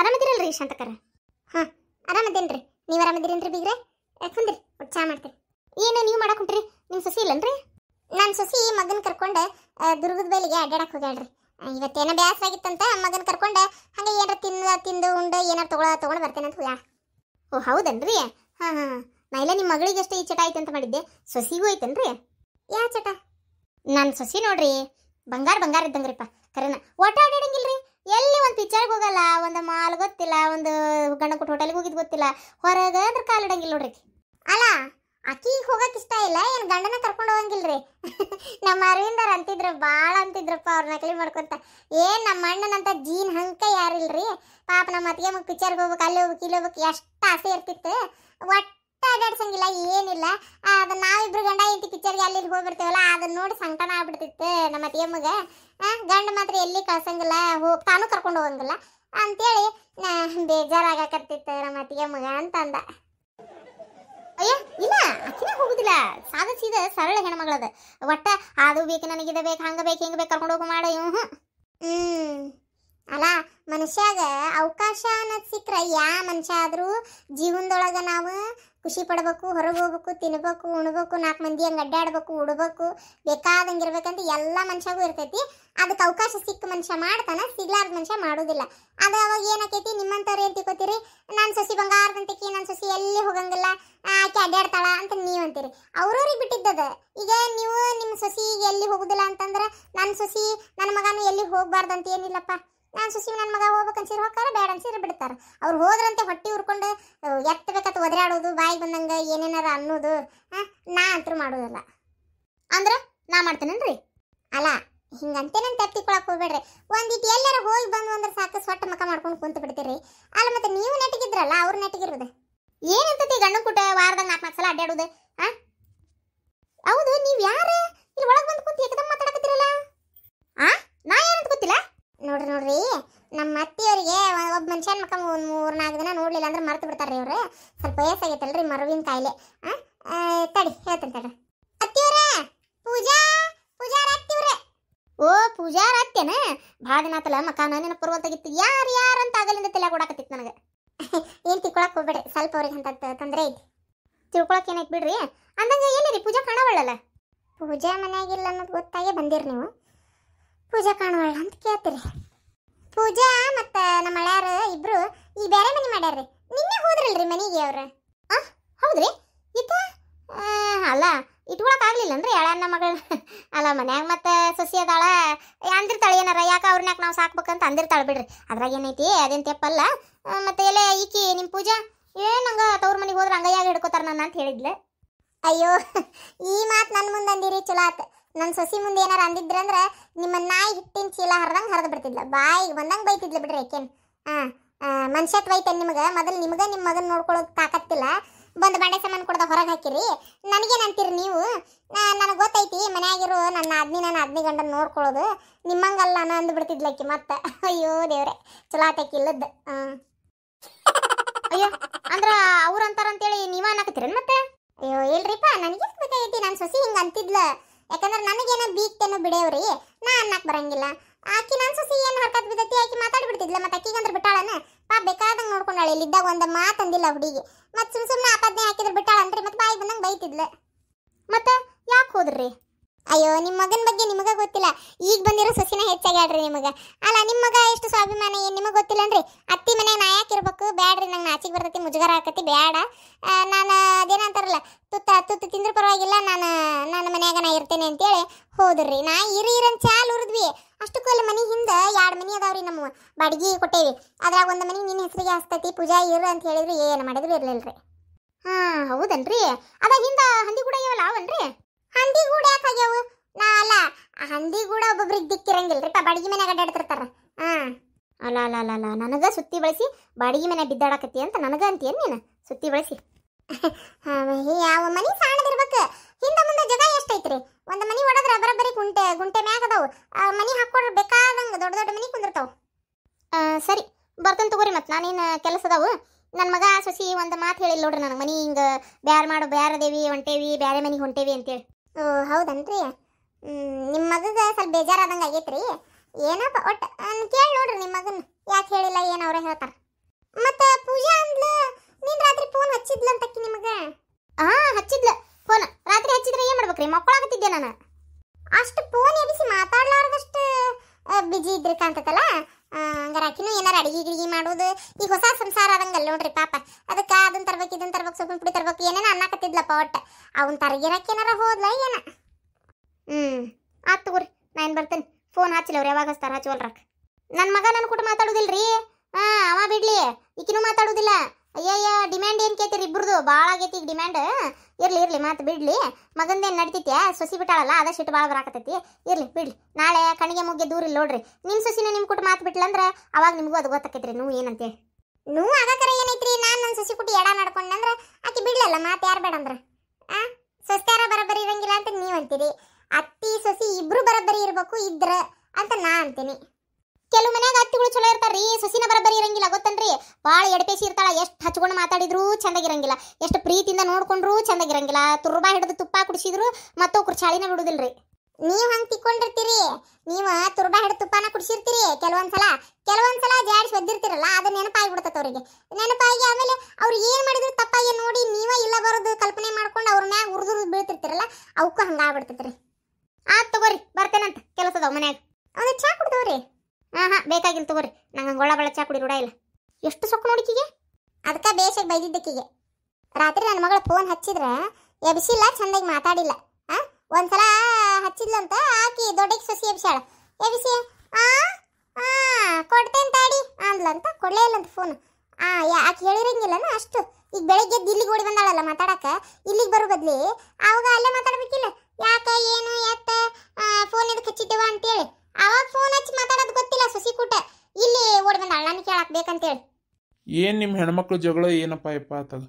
ಆರಾಮದಿರಲ್ರಿ ಶಾಂತಕರ ಹಾಂ ಆರಾಮದೇನ್ರಿ ನೀವು ಆರಾಮದಿರೇನ್ರಿ ಬೀಗ್ರೆ ಒಟ್ಟು ಚಾ ಮಾಡ್ತೀರಿ ಏನು ನೀವು ಮಾಡಕ್ಕೆ ಹೊಂಟ್ರಿ ನಿಮ್ಮ ಸೊಸಿ ಇಲ್ಲನ್ರಿ ನಾನು ಸೊಸಿ ಮಗನ ಕರ್ಕೊಂಡು ದುರ್ಗದ ಬೇಲಿಗೆ ಅಡ್ಡಾಡಕ್ಕೆ ಹೋಗ್ಯಾಳ್ರಿ ಇವತ್ತೇನೋ ಬೇಸರ ಆಗಿತ್ತಂತ ಮಗನ ಕರ್ಕೊಂಡು ಹಂಗೆ ಏನಾರ ತಿಂದು ತಿಂದು ಉಂಡು ಏನಾರು ತಗೊಳ ತೊಗೊಂಡು ಬರ್ತೇನೆ ಅಂತ ಹೋಗ್ಯಾಳ ಓ ಹೌದನ್ರಿ ಹಾಂ ಹಾಂ ನಾ ಇಲ್ಲ ನಿಮ್ಮ ಮಗಳಿಗೆ ಅಷ್ಟೇ ಈ ಚಟ ಆಯ್ತು ಅಂತ ಮಾಡಿದ್ದೆ ಸೊಸಿಗೂ ಐತನ್ರಿ ಯಾ ಚಟ ನನ್ನ ಸೊಸಿ ನೋಡ್ರಿ ಬಂಗಾರ ಬಂಗಾರ ಇದ್ದಂಗ್ರಿಪ್ಪ ಕರೆನ ಓಟ ಆಡಾಡಂಗಿಲ್ರಿ ಎಲ್ಲಿ ಒಂದು ಪಿಕ್ಚರ್ಗೆ ಹೋಗಲ್ಲ ಒಂದು ಮಾಲ್ ಗೊತ್ತಿಲ್ಲ ಒಂದು ಗಣಕುಟ್ ಹೋಟೆಲ್ಗೆ ಹೋಗಿದ್ ಗೊತ್ತಿಲ್ಲ ಹೊರಗೆ ಅಂದ್ರೆ ಕಾಲಿಡಂಗಿಲ್ಲ ನೋಡ್ರಿ ಅಲ್ಲ ಅಕ್ಕಿ ಹೋಗಕ್ಕೆ ಇಷ್ಟ ಇಲ್ಲ ಏನು ಗಂಡನ ಕರ್ಕೊಂಡು ಹೋಗಂಗಿಲ್ರಿ ನಮ್ಮ ಅರವಿಂದರ್ ಅಂತಿದ್ರು ಭಾಳ ಅಂತಿದ್ರಪ್ಪ ಅವ್ರ ನಕಲಿ ಮಾಡ್ಕೊಂತ ಏನು ನಮ್ಮ ಅಣ್ಣನಂತ ಜೀನ್ ಹಂಕ ಯಾರಿಲ್ರಿ ಪಾಪ ನಮ್ಮ ಅತ್ತಿಗೆ ಮಗ ಪಿಕ್ಚರ್ಗೆ ಹೋಗ್ಬೇಕು ಅಲ್ಲಿ ಹೋಗ್ಬೇಕು ಇಲ್ಲಿ ಹೋಗ್ಬೇಕು ಎಷ್ಟು ಆಸೆ ಇರ್ತಿತ್ತು ಒಟ್ಟು ಅಡ್ಡಾಡ್ಸಂಗಿಲ್ಲ ಏನಿಲ್ಲ ಅದು ನಾವಿಬ್ರು ಗಂಡ ಹೆಂಡತಿ ಪಿಕ್ಚರ್ಗೆ ಅಲ್ಲಿ ಹೋಗಿ ಬರ್ತೀವಲ್ಲ ಅದನ್ನ ನೋಡಿ ಸಂಕಟನ ಆಗ್ಬಿಡ್ತಿತ್ತು ನಮ್ಮ ಅತ್ತಿಯಮ್ಮಗೆ ಗಂಡ ಮಾತ್ರ ಎಲ್ಲಿ ಕಳ್ಸಂಗಿಲ್ಲ ಹೋಗಿ ತಾನು ಕರ್ಕೊಂಡು ಹೋಗಂಗಿಲ್ಲ ಅಂತೇಳಿ ಬೇಜಾರಾಗಕತ್ತಿತ್ತು ನಮ್ಮ ಅತ್ತಿಯಮ್ಮಗ ಅಂತಂದ ಅಯ್ಯೋ ಇಲ್ಲ ಅಕ್ಕಿನೇ ಹೋಗುದಿಲ್ಲ ಸಾದ ಸೀದ ಸರಳ ಹೆಣ್ಮಗಳದ ಒಟ್ಟ ಅದು ಬೇಕು ನನಗಿದೆ ಬೇಕು ಹಂಗ ಬೇಕು ಹಿಂಗೆ ಬೇಕು ಕರ್ಕೊಂಡು ಹೋಗು ಮಾಡ ಹ್ಞೂ ಹ್ಞೂ ಅಲ್ಲ ಮನುಷ್ಯಾಗ ಅವಕಾಶ ಅನ್ನೋದು ಸಿಕ್ಕರೆ ಯಾ ಮನುಷ್ಯ ಆದರೂ ಜೀವನದೊಳಗೆ ನಾವು ಖುಷಿ ಪಡ್ಬೇಕು ಹೊರಗೆ ಹೋಗ್ಬೇಕು ತಿನ್ಬೇಕು ಉಣ್ಬೇಕು ನಾಲ್ಕು ಮಂದಿ ಹಂಗೆ ಅಡ್ಡಾಡ್ಬೇಕು ಉಡ್ಬೇಕು ಬೇಕಾದಂಗೆ ಇರ್ಬೇಕಂತ ಎಲ್ಲ ಮನುಷ್ಯಾಗೂ ಇರ್ತೈತಿ ಅದಕ್ಕೆ ಅವಕಾಶ ಸಿಕ್ಕ ಮನುಷ್ಯ ಮಾಡ್ತಾನೆ ಸಿಗ್ಲಾರ್ದ ಮನುಷ್ಯ ಮಾಡೋದಿಲ್ಲ ಅದು ಅವಾಗ ಏನಾಕೈತಿ ನಿಮ್ಮಂಥವ್ರು ಏನು ತಿಳ್ಕೊತೀರಿ ನನ್ನ ಸೊಸಿ ಬಂಗಾರದಂತಕಿ ನನ್ನ ಸೊಸಿ ಎಲ್ಲಿ ಹೋಗಂಗಿಲ್ಲ ಆಕೆ ಅಡ್ಡಾಡ್ತಾಳ ಅಂತ ನೀವು ಅಂತೀರಿ ಅವ್ರವ್ರಿಗೆ ಬಿಟ್ಟಿದ್ದದ ಈಗ ನೀವು ನಿಮ್ಮ ಸೊಸಿ ಎಲ್ಲಿ ಹೋಗುದಿಲ್ಲ ಅಂತಂದ್ರೆ ನನ್ನ ಸೊಸಿ ನನ್ನ ಮಗನೂ ಎಲ್ಲಿ ಹೋಗ್ಬಾರ್ದಂತ ಏನಿಲ್ಲಪ್ಪ ನಾನು ಸುಸಿ ನನ್ನ ಮಗ ಹೋಗ್ಬೇಕನ್ಸಿದ್ರೆ ಹೋಗ್ತಾರೆ ಬೇಡ ಅನ್ಸಿದ್ರೆ ಬಿಡ್ತಾರೆ ಅವ್ರು ಹೋದ್ರಂತೆ ಹೊಟ್ಟೆ ಉರ್ಕೊಂಡು ಎತ್ತಬೇಕತ್ತ ಒದರಾಡೋದು ಬಾಯಿಗೆ ಬಂದಂಗೆ ಏನೇನಾರ ಅನ್ನೋದು ನಾ ಅಂತೂ ಮಾಡೋದಲ್ಲ ಅಂದ್ರೆ ನಾ ಮಾಡ್ತೇನೇನ್ರಿ ಅಲ್ಲ ಹಿಂಗಂತೆ ನಾನು ತಪ್ಪಿಕೊಳಕ್ ಹೋಗ್ಬೇಡ್ರಿ ಒಂದಿಟ್ಟು ಎಲ್ಲರ ಹೋಗಿ ಬಂದು ಅಂದ್ರೆ ಸಾಕು ಸೊಟ್ಟ ಮಕ ಮಾಡ್ಕೊಂಡು ಕುಂತು ಬಿಡ್ತೀರಿ ಅಲ್ಲ ಮತ್ತೆ ನೀವು ನೆಟ್ಟಿಗಿದ್ರಲ್ಲ ಅವ್ರು ನೆಟ್ಟಿಗಿರೋದು ಏನಂತತಿ ಗಂಡು ಕೂಟ ವಾರದಾಗ ನಾಲ್ಕು ನಾಲ್ಕು ಸಲ ಅಡ್ಡಾಡೋದು ಮನುಷ್ಯನ ಮಕ್ಕ ಒಂದು ಮೂರು ನಾಲ್ಕು ದಿನ ನೋಡಲಿಲ್ಲ ಅಂದ್ರೆ ಮರ್ತು ಬಿಡ್ತಾರೆ ಇವ್ರು ಸ್ವಲ್ಪ ವಯಸ್ಸಾಗೈತಲ್ರಿ ಮರುವಿನ ಕಾಯಿಲೆ ತಡಿ ಹೇಳ್ತೇನೆ ತಡ್ರಿ ಅತ್ತಿಯವ್ರ ಪೂಜಾ ಪೂಜಾರ ಅತ್ತಿವ್ರೆ ಓ ಪೂಜಾ ಅತ್ತೇನ ಭಾಳ ದಿನ ಆತಲ್ಲ ಮಕ್ಕ ನಾನು ಪರ್ವತಾಗಿತ್ತು ಯಾರು ಯಾರು ಅಂತ ಆಗಲಿಂದ ತಲೆ ಕೊಡಾಕತ್ತಿತ್ತು ನನಗೆ ಏನು ತಿಳ್ಕೊಳಕ್ ಹೋಗ್ಬೇಡಿ ಸ್ವಲ್ಪ ಅವ್ರಿಗೆ ಅಂತ ತೊಂದರೆ ಐತಿ ತಿಳ್ಕೊಳಕ್ ಏನೈತೆ ಬಿಡ್ರಿ ಅಂದಂಗೆ ಏನಿರಿ ಪೂಜಾ ಕಾಣವಳ್ಳಲ್ಲ ಪೂಜಾ ಮನೆಯಾಗಿಲ್ಲ ಅನ್ನೋದು ಗೊತ್ತಾಗಿ ಬಂದಿರಿ ನೀವು ಪೂಜಾ ಕಾಣವಳ್ಳ ಅಂತ ಕೇಳ್ತೀರಿ ಪೂಜಾ ಮತ್ತ ನಮ್ಮ ಮಳ್ಯಾರ ಇಬ್ರು ಈ ಬೇರೆ ಮನೆ ಮಾಡ್ಯಾರ್ರಿ ನಿನ್ನೆ ಹೋದ್ರಲ್ರಿ ಮನೆಗೆ ಅವ್ರ ಆ ಹೌದ್ರಿ ಇತ್ತ ಅಲ್ಲ ಇಟ್ಕೊಳಕ್ ಆಗ್ಲಿಲ್ಲನ್ರಿ ಎಳಣ್ಣ ಮಗಳ ಅಲ್ಲ ಮನ್ಯಾಗ ಮತ್ತೆ ಸೊಸಿ ಅದಾಳ ಅಂದಿರ್ತಾಳೆ ಏನಾರ ಯಾಕೆ ಅವ್ರನ್ಯಾಕ ನಾವು ಸಾಕ್ಬೇಕಂತ ಅಂದಿರ್ತಾಳೆ ಬಿಡ್ರಿ ಅದ್ರಾಗ ಏನೈತಿ ಅದೇನು ತೆಪ್ಪಲ್ಲ ಮತ್ತೆ ಎಲ್ಲ ಈಕಿ ನಿಮ್ಮ ಪೂಜಾ ಏ ತವ್ರ ಮನೆಗೆ ಹೋದ್ರೆ ಅಂಗೈಯಾಗ ಹಿಡ್ಕೋತಾರ ನನ್ನ ಅಂತ ಹೇಳಿದ್ಲೆ ಅಯ್ಯೋ ಈ ಮಾತು ನನ್ನ ಮುಂದೆ ಅಂದಿರಿ ಚಲೋ ಆತು ನನ್ನ ಸೊಸಿ ಮುಂದೆ ಏನಾರು ಅಂದ್ರೆ ನಿಮ್ಮ ನಾಯಿ ಹಿಟ್ಟಿನ ಚೀಲ ಹರಿದಂಗೆ ಹರಿದು ಬಿಡ್ತಿದ್ಲ ಬಾಯಿಗೆ ಬಂದಂಗೆ ಬೈತಿದ್ಲು ಬಿಡ್ರಿ ಏಕೇನು ಹಾಂ ಮನುಷ್ಯತ್ವ ಐತೆ ನಿಮಗೆ ಮೊದಲು ನಿಮಗೆ ನಿಮ್ಮ ಮಗನ ನೋಡ್ಕೊಳ್ಳೋಕೆ ತಾಕತ್ತಿಲ್ಲ ಬಂದು ಬಾಂಡೆ ಸಾಮಾನು ಕೊಡ್ದ ಹೊರಗೆ ಹಾಕಿರಿ ನನಗೇನು ಅಂತೀರಿ ನೀವು ನನಗೆ ಗೊತ್ತೈತಿ ಮನೆಯಾಗಿರೋ ನನ್ನ ಅದ್ನಿ ನನ್ನ ಅದ್ನಿ ಗಂಡನ ನೋಡ್ಕೊಳ್ಳೋದು ನಿಮ್ಮಂಗಲ್ಲ ನಾನು ಆಕೆ ಮತ್ತೆ ಅಯ್ಯೋ ದೇವ್ರೆ ಚಲೋ ಆತಕ್ಕಿ ಇಲ್ಲದ್ದು ಹಾಂ ಅಯ್ಯೋ ಅಂದ್ರೆ ಅವ್ರು ಅಂತಾರಂತೇಳಿ ನೀವ ಅನ್ನಕತ್ತೀರೇನು ಮತ್ತೆ ಅಯ್ಯೋ ಹೇಳ್ರಿಪ್ಪ ನನಗೆ ಗೊತ್ತಾಗೈತಿ ನಾನು ಸೊಸಿ ಹಿಂಗೆ ಅಂತಿದ್ಲ ಯಾಕಂದ್ರೆ ಬೀಕ್ ಬೀಕ್ತೇನು ಬಿಡೇವ್ರಿ ನಾ ಅನ್ನಕ್ಕೆ ಬರಂಗಿಲ್ಲ ಆಕಿ ನಾನು ಸೊಸಿ ಏನು ಹರ್ಕತ್ ಬಿದ್ದತಿ ಆಕಿ ಮಾತಾಡ್ಬಿಡ್ತಿದ್ಲ ಮತ್ತೆ ಅಕ್ಕಿಗೆ ಅಂದ್ರೆ ಬಿಟ್ಟಾಳನ ಪಾ ಬೇಕಾದಂಗೆ ನೋಡ್ಕೊಂಡಾಳೆ ಇಲ್ಲಿದ್ದಾಗ ಒಂದು ಅಂದಿಲ್ಲ ಹುಡುಗಿ ಮತ್ತೆ ಸುಮ್ ಸುಮ್ಮನೆ ಆಪಾದನೆ ಹಾಕಿದ್ರೆ ಬಿಟ್ಟಾಳನ್ರಿ ಮತ್ತೆ ಬಾಯಿ ಬಂದಂಗೆ ಬೈತಿದ್ಲು ಮತ್ತೆ ಯಾಕೆ ಹೋದ್ರಿ ಅಯ್ಯೋ ನಿಮ್ಮ ಮಗನ ಬಗ್ಗೆ ನಿಮಗೆ ಗೊತ್ತಿಲ್ಲ ಈಗ ಬಂದಿರೋ ಸೊಸಿನ ಹೆಚ್ಚಾಗ್ಯಾಡ್ರಿ ನಿಮಗೆ ಅಲ್ಲ ನಿಮ್ಮ ಮಗ ಎಷ್ಟು ಸ್ವಾಭಿಮಾನ ಏನು ನಿಮಗೆ ಗೊತ್ತಿಲ್ಲ ಅನ್ರಿ ಅತ್ತಿ ಮನೆ ಇರ್ಬೇಕು ಬ್ಯಾಡ್ರಿ ನಂಗೆ ನಾಚಿಗೆ ಬರ್ತೈತಿ ಮುಜುಗರ ಆಕತಿ ಬೇಡ ನಾನು ಅದೇನಂತಾರಲ್ಲ ತುತ್ತ ತುತ್ತು ತಿಂದ್ರ ಪರವಾಗಿಲ್ಲ ನಾನು ನನ್ನ ಮನ್ಯಾಗ ನಾ ಇರ್ತೇನೆ ಅಂತೇಳಿ ಹೋದ್ರಿ ನಾ ಇರಿ ಇರಂತ ಚಾಲ್ ಉರಿದ್ವಿ ಅಷ್ಟಕ್ಕಲ್ಲಿ ಮನೆ ಹಿಂದೆ ಎರಡು ಮನೆ ಅದಾವ್ರಿ ನಮ್ಮ ಬಾಡಿಗೆ ಕೊಟ್ಟೇವಿ ಅದ್ರಾಗ ಒಂದು ಮನೆ ನಿನ್ನ ಹೆಸರಿಗೆ ಹಸ್ತೈತಿ ಪೂಜಾ ಇರು ಅಂತ ಹೇಳಿದ್ರು ಏನು ಮಾಡಿದ್ರು ಇರಲಿಲ್ಲರಿ ಹಾಂ ಹೌದನ್ರಿ ಅದ ಹಿಂದೆ ಹಂದಿ ಕೂಡ ಇವಲ್ಲ ಅವನ್ರಿ ಹಂದಿ ಕೂಡ ಯಾಕೆ ಆಗ್ಯಾವು ನಾ ಅಲ್ಲ ಹಂದಿ ಕೂಡ ಒಬ್ಬೊಬ್ರಿಗೆ ದಿಕ್ಕಿರಂಗಿಲ್ರಿ ಪ ಬಾಡಿಗೆ ಮನ್ಯಾಗ ಅಡ್ಡಾಡ್ತಿರ್ತಾರೆ ಹಾಂ ಅಲ್ಲ ಅಲ್ಲ ಅಲ್ಲ ಅಲ್ಲ ನನಗೆ ಸುತ್ತಿ ಬಳಸಿ ಬಾಡಿಗೆ ಮನೆ ಬಿದ್ದಾಡಕತ್ತಿ ಅಂತ ನನಗೆ ಅಂತೀಯ ನೀನು ಸುತ್ತಿ ಬಳಸಿ ಯಾವ ಮನೆ ಸಣ್ಣದಿರ್ಬೇಕು ಹಿಂದೆ ಮುಂದೆ ಜಗ ಎಷ್ಟೈತ್ರಿ ಒಂದು ಮನೆ ಒಡದ್ರ ಬರೋಬ್ಬರಿ ಗುಂಟೆ ಗುಂಟೆ ಮ್ಯಾಗ ಅದಾವು ಮನೆ ಹಾಕೊಂಡ್ರೆ ಬೇಕಾದಂಗೆ ದೊಡ್ಡ ದೊಡ್ಡ ಮನೆ ಕುಂದಿರ್ತಾವ ಸರಿ ಬರ್ತನ್ ತಗೋರಿ ಮತ್ತು ನಾನೇನು ಕೆಲಸ ಅದಾವು ನನ್ನ ಮಗ ಸೊಸಿ ಒಂದು ಮಾತು ಹೇಳಿಲ್ಲ ನೋಡ್ರಿ ನನಗೆ ಮನೆ ಹಿಂಗೆ ಬ್ಯಾರ ಮಾಡು ಬ್ಯಾರದೇವಿ ಹೊಂಟೇವಿ ಬ್ಯಾರೆ ಮನೆಗೆ ಹೊಂಟೇವಿ ಅಂತೇಳಿ ಓ ಹೌದನ್ರಿ ನಿಮ್ಮ ಮಗಗೆ ಸ್ವಲ್ಪ ಬೇಜಾರಾದಂಗೆ ಆಗೈತ್ರಿ ಏನಪ್ಪ ಒಟ್ಟು ಕೇಳಿ ನೋಡ್ರಿ ನಿಮ್ಮ ಮಗನ ಯಾಕೆ ಹೇಳಿಲ್ಲ ಏನು ಅವರೇ ಹೇಳ್ತಾರೆ ಮತ್ತೆ ಪೂಜಾ ಅಂದ್ಲು ನೀನ್ ರಾತ್ರಿ ಫೋನ್ ಹಚ್ಚಿದ್ಲ ಅಂತಕ್ಕಿ ನಿಮಗ ಹಾ ಹಚ್ಚಿದ್ಲು ಫೋನ್ ರಾತ್ರಿ ಹಚ್ಚಿದ್ರೆ ಏನ್ ಮಾಡ್ಬೇಕ್ರಿ ಮಕ್ಕಳಾಗತ್ತಿದ್ದೆ ನಾನು ಅಷ್ಟು ಫೋನ್ ಎಬ್ಬಿಸಿ ಮಾತಾಡ್ಲಾರ್ದಷ್ಟು ಬಿಜಿ ಇದ್ರಿ ಕಾಣ್ತತಲ್ಲ ಹಂಗಾರೆ ಆಕಿನೂ ಏನಾರ ಅಡಿಗೆ ಗಿಡಿಗೆ ಮಾಡೋದು ಈ ಹೊಸ ಸಂಸಾರ ಆದಂಗಲ್ಲ ನೋಡ್ರಿ ಪಾಪ ಅದಕ್ಕೆ ಅದನ್ನ ತರ್ಬೇಕು ಇದನ್ನ ತರ್ಬೇಕು ಸೊಪ್ಪಿನ ಪುಡಿ ತರ್ಬೇಕು ಏನೇನ ಅನ್ನಕತ್ತಿದ್ಲಪ್ಪ ಒಟ್ಟು ಅವನ್ ತರಗಿರಕ್ಕೆ ಏನಾರ ಹೋದ್ಲ ಏನ ಹ್ಞೂ ಆತು ತಗೋರಿ ನಾನು ಬರ್ತೇನೆ ಫೋನ್ ಹಚ್ಚಿಲ್ಲವ್ರು ಯಾವಾಗ ಹಚ್ತಾರ ಹಚ್ಚುವಲ್ರಕ್ ನನ್ನ ಮಗ ನನ್ನ ಕೂಡ ಮಾತಾಡೋದಿಲ್ರಿ ಹಾ ಅವ ಬಿಡ್ಲಿ ಈಕಿನೂ ಮಾತಾಡೋದಿಲ್ಲ ಅಯ್ಯಯ್ಯ ಡಿಮ್ಯಾಂಡ್ ಏನು ಕೇತಿರಿ ಇಬ್ಬರದು ಭಾಳ ಆಗೈತಿ ಈಗ ಡಿಮ್ಯಾಂಡ್ ಇರ್ಲಿ ಇರ್ಲಿ ಮಾತು ಬಿಡ್ಲಿ ಮಗಂದೇನು ನಡಿತೈತೆ ಸೊಸಿ ಬಿಟ್ಟಾಳಲ್ಲ ಅದ ಶಿಟ್ ಭಾಳ ಬರಾಕತೈತಿ ಇರ್ಲಿ ಬಿಡ್ಲಿ ನಾಳೆ ಕಣಿಗೆ ಮುಗ್ಗೆ ದೂರ ಇಲ್ಲ ನೋಡ್ರಿ ನಿಮ್ಮ ಸೊಸಿನ ನಿಮ್ಮ ಕುಟ್ಟು ಮಾತು ಬಿಟ್ಲಂದ್ರ ಅವಾಗ ನಿಮಗೂ ಅದು ರೀ ನೀವು ಏನಂತೆ ನೀವು ಆಗಕರ ಏನೈತ್ರಿ ನಾನು ನನ್ನ ಸೊಸಿ ಕುಟ್ಟಿ ಎಡ ಮಾಡ್ಕೊಂಡಂದ್ರೆ ಆಕೆ ಬಿಡ್ಲಲ್ಲ ಮಾತು ಯಾರು ಬೇಡ ಅಂದ್ರೆ ಆ ಸೊಸ್ತಾರ ಬರಬರಿ ಇರಂಗಿಲ್ಲ ಅಂತ ನೀವು ಅಂತೀರಿ ಅತ್ತಿ ಸೊಸಿ ಇಬ್ರು ಬರಬ್ಬರಿ ಇರಬೇಕು ಇದ್ರ ಅಂತ ನಾ ಅಂತೀನಿ ಕೆಲವು ಮನ್ಯಾಗ ಅತ್ತಿಗಳು ಚಲೋ ಇರ್ತಾರ್ರಿ ಸೊಸಿನ ಬರಬ್ಬರಿ ಇರಂಗಿಲ್ಲ ಗೊತ್ತನ್ರಿ ಭಾಳ ಎಡಪೇಸಿ ಇರ್ತಾಳ ಎಷ್ಟು ಹಚ್ಕೊಂಡು ಮಾತಾಡಿದ್ರು ಚಂದಾಗಿರಂಗಿಲ್ಲ ಎಷ್ಟು ಪ್ರೀತಿಯಿಂದ ನೋಡ್ಕೊಂಡ್ರು ಚಂದಾಗಿರಂಗಿಲ್ಲ ತುರ್ಬಾ ಹಿಡಿದು ತುಪ್ಪ ಕುಡಿಸಿದ್ರು ಮತ್ತೋ ಕುರ್ಚಾಳಿನ ಬಿಡುದಿಲ್ರಿ ನೀವು ಹಂಗೆ ತಿಕ್ಕೊಂಡಿರ್ತೀರಿ ನೀವು ತುರ್ಬಾ ಹಿಡಿದು ತುಪ್ಪನ ಕುಡಿಸಿರ್ತೀರಿ ಕೆಲವೊಂದ್ಸಲ ಹಾಂ ಹಾಂ ಬೇಕಾಗಿಲ್ಲ ತಗೋರಿ ನಂಗೆ ಒಳ ಬಳ ಚಾ ಕುಡಿ ರೂಢ ಇಲ್ಲ ಎಷ್ಟು ಸೊಕ್ಕು ನೋಡಿಕಿಗೆ ಅದಕ್ಕೆ ಬೇಸಿಗೆ ಬೈದಿದ್ದಕ್ಕಿಗೆ ರಾತ್ರಿ ನನ್ನ ಮಗಳು ಫೋನ್ ಹಚ್ಚಿದ್ರೆ ಎಬ್ಸಿಲ್ಲ ಚಂದಾಗಿ ಮಾತಾಡಿಲ್ಲ ಆ ಒಂದ್ಸಲ ಹಚ್ಚಿದ್ಲಂತ ಆಕಿ ದೊಡ್ಡಕ್ಕೆ ಸಸಿ ಎಬ್ಸಾಳ ಎಬ್ಸಿ ಆ ಆ ಕೊಡ್ತೇನೆ ತಾಡಿ ಅಂದ್ಲಂತ ಕೊಡಲೇ ಇಲ್ಲಂತ ಫೋನ್ ಆ ಯಾಕೆ ಹೇಳಿರಂಗಿಲ್ಲನ ಅಷ್ಟು ಈಗ ಬೆಳಗ್ಗೆ ಇಲ್ಲಿಗೆ ಓಡಿ ಬಂದಾಳಲ್ಲ ಮಾತಾಡಕ ಇಲ್ಲಿಗೆ ಬರೋ ಬದ್ಲಿ ಅವಾಗ ಅಲ್ಲೇ ಮಾತಾಡ್ಬೇಕಿಲ್ಲ ಯಾಕೆ ಏನು ಎತ್ತ ಫೋನ್ ಇದಕ್ಕೆ ಹಚ್ಚಿದ್ದೇವ ಅಂತೇಳಿ ಅವಾಗ ಫೋನ್ ಹಚ್ಚಿ ಮಾತಾಡೋದು ಗೊತ್ತಿಲ್ಲ ಸೊಸಿ ಕೂಟ ಇಲ್ಲಿ ಓಡ್ ಬಂದ ಅಣ್ಣನ ಕೇಳಕ್ ಬೇಕಂತೇಳಿ ಏನು ನಿಮ್ಮ ಹೆಣ್ಮಕ್ಳು ಜಗಳ ಏನಪ್ಪ ಇಪ್ಪ ಆತದ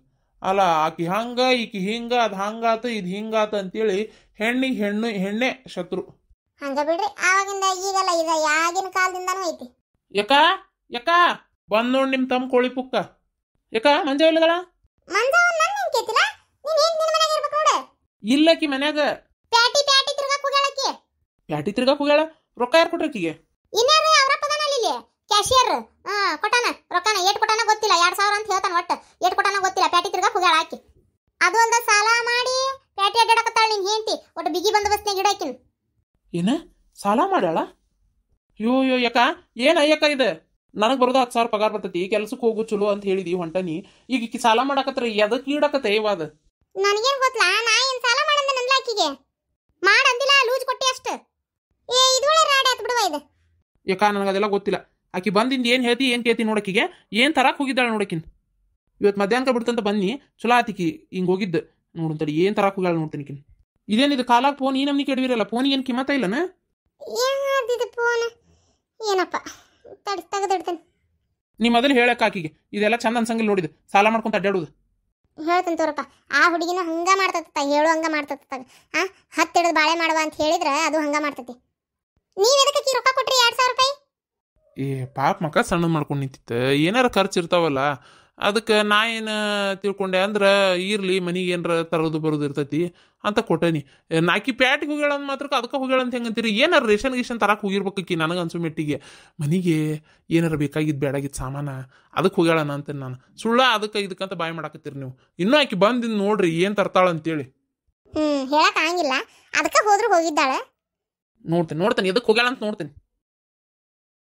ಅಲ್ಲ ಆಕಿ ಹಂಗ ಈಕಿ ಹಿಂಗ ಅದು ಹಂಗಾತ ಇದು ಹಿಂಗಾತ ಅಂತೇಳಿ ಹೆಣ್ಣಿ ಹೆಣ್ಣು ಹೆಣ್ಣೆ ಶತ್ರು ಹಂಗ ಬಿಡ್ರಿ ಆವಾಗಿಂದ ಈಗಲ್ಲ ಇದ ಯಾಗಿನ ಕಾಲದಿಂದನೂ ಐತಿ ಯಕ ಯಕ ಬಂದ್ ನೋಡಿ ನಿಮ್ಮ ತಮ್ಮ ಕೋಳಿ ಪುಕ್ಕ ಯಕ ಮಂಜ ಇಲ್ಲಗಳ ಮಂಜ ನನ್ನ ಇಲ್ಲಕಿ ಮನ್ಯಾಗ ಪ್ಯಾಟಿ ಪ್ಯಾಟಿ ತಿರ್ಗಾ ಕುಗಳಕ್ಕೆ ಪ್ಯಾಟಿ ತಿರ್ಗಾ ಕುಗಳ ರೊಕ್ಕ ಯಾರು ಕೊಟ್ರಿಕಿಗೆ ಇನ್ಯಾರು ಅವರಪ್ಪ ಅದಾನ ಕ್ಯಾಶಿಯರ್ ಹಾ ಕೊಟ್ಟಾನ ರೊಕ್ಕನ ಏಟ್ ಕೊಟ್ಟಾನ ಗೊತ್ತಿಲ್ಲ ಎರಡು ಸಾವಿರ ಅಂತ ಹೇಳ್ತಾನ ಒಟ್ಟು ಏಟ್ ಕೊಟ್ಟಾನ ಗೊತ್ತಿಲ್ಲ ಪ್ಯಾಟಿ ತಿರ್ಗಾ ಹೋಗ್ಯಾಳ ಆಕಿ ಅದು ಅಲ್ದ ಸಾಲ ಮಾಡಿ ಪ್ಯಾಟಿ ಅಡ್ಡಾಡಕತ್ತಾಳ ನಿನ್ ಹೆಂಡತಿ ಒಟ್ಟು ಬಿಗಿ ಗಿಡ ಗಿಡಾಕಿನ್ ಏನ ಸಾಲ ಮಾಡ್ಯಾಳ ಯೋ ಯೋ ಯಾಕ ಏನ ಅಯ್ಯಕ್ಕ ಇದು ನನಗೆ ಬರೋದು ಹತ್ತು ಸಾವಿರ ಪಗಾರ ಬರ್ತೈತಿ ಕೆಲ್ಸಕ್ಕೆ ಹೋಗು ಚಲೋ ಅಂತ ಹೇಳಿದಿ ಹೊಂಟನಿ ಈಗ ಈಕಿ ಸಾಲ ಮಾಡಾಕತ್ರ ಎದಕ್ಕೆ ಇಡಕತ್ತೆ ಇವಾಗ ನನಗೇನ್ ಗೊತ್ತಲ್ಲ ಯಾಕ ನನಗೆ ಅದೆಲ್ಲ ಗೊತ್ತಿಲ್ಲ ಆಕಿ ಬಂದಿಂದ ಏನು ಹೇಳ್ತಿ ಏನು ಕೇಳ್ತಿ ನೋಡಕ್ಕಿಗೆ ಏನು ತರಕ್ಕೆ ಹೋಗಿದ್ದಾಳೆ ನೋಡಕಿನ್ ಇವತ್ತು ಮಧ್ಯಾಹ್ನ ಬಿಡ್ತಂತ ಬನ್ನಿ ಚಲೋ ಆತಿಕಿ ಹಿಂಗೆ ಹೋಗಿದ್ದು ನೋಡು ತಡಿ ಏನು ತರಕ್ಕೆ ಹೋಗ್ಯಾಳ ನೋಡ್ತೀನಿ ಇದೇನಿದು ಕಾಲಾಗ ಫೋನ್ ಈ ನಮ್ಮನಿ ಕೆಡವಿರಲ್ಲ ಫೋನ್ ಏನು ಕಿಮತ ಇಲ್ಲನ ಫೋನ್ ಏನಪ್ಪ ತಡಿ ನೀ ಮೊದಲು ಹೇಳಕ್ಕೆ ಆಕಿಗೆ ಇದೆಲ್ಲ ಚಂದ ಅನ್ಸಂಗಿಲ್ಲ ನೋಡಿದ್ ಸಾಲ ಮಾಡ್ಕೊಂತ ಅಡ್ಡಾಡೋದು ಹೇಳ್ತೀನಿ ತೋರಪ್ಪ ಆ ಹುಡುಗಿನ ಹಂಗ ಮಾಡ್ತತ್ತ ಹೇಳು ಹಂಗ ಮಾಡ್ತತ್ತ ಆ ಹತ್ತಿಡದು ಬಾಳೆ ಮಾಡುವ ಅಂತ ಹೇಳಿದ್ರೆ ಅದು ಹಂಗ ಮಾಡ್ತತಿ ಕೊಟ್ರಿ ರೂಪಾಯಿ ಏ ಪಾಪ ಮಕ್ಕ ಸಣ್ಣ ಮಾಡ್ಕೊಂಡು ನಿಂತಿತ್ತು ಏನಾರ ಖರ್ಚು ಇರ್ತಾವಲ್ಲ ಅದಕ್ಕೆ ನಾ ಏನು ತಿಳ್ಕೊಂಡೆ ಅಂದ್ರೆ ಇರ್ಲಿ ಮನಿಗೆ ಏನಾರ ತರೋದು ಬರೋದು ಇರ್ತೈತಿ ಅಂತ ಕೊಟ್ಟೇನಿ ನಾಕಿ ಪ್ಯಾಟ್ಗೆ ಹೋಗ್ಯಾಳಂದ್ ಮಾತ್ರ ಅದಕ್ಕೆ ಹೋಗ್ಯಾಳಂತ ಹೆಂಗಂತೀರಿ ಏನಾರ ರೇಷನ್ ಗೀಷನ್ ತರಕ್ಕೆ ಹೋಗಿರ್ಬೇಕಿ ನನಗೆ ಅನ್ಸು ಮೆಟ್ಟಿಗೆ ಮನಿಗೆ ಏನಾರ ಬೇಕಾಗಿದ್ದು ಬೇಡಾಗಿದ್ದು ಸಾಮಾನ ಅದಕ್ಕೆ ಹೋಗ್ಯಾಳನ ಅಂತ ನಾನು ಸುಳ್ಳ ಅದಕ್ಕೆ ಇದಕ್ಕಂತ ಬಾಯಿ ಮಾಡಾಕತ್ತೀರಿ ನೀವು ಇನ್ನೂ ಆಕಿ ಬಂದಿದ್ದು ನೋಡ್ರಿ ಏನು ತರ್ತಾಳಂತೇಳಿ ಹ್ಞೂ ಹೇಳಕ್ಕಾಗಿಲ್ಲ ಅದಕ್ಕೆ ಹೋದ್ರು ಹೋಗಿದ್ದಾಳೆ ನೋಡ್ತೇನೆ ನೋಡ್ತೇನೆ ಎದಕ್ಕೆ ಹೋಗ್ಯಾಳ ಅಂತ ನೋಡ್ತೇನೆ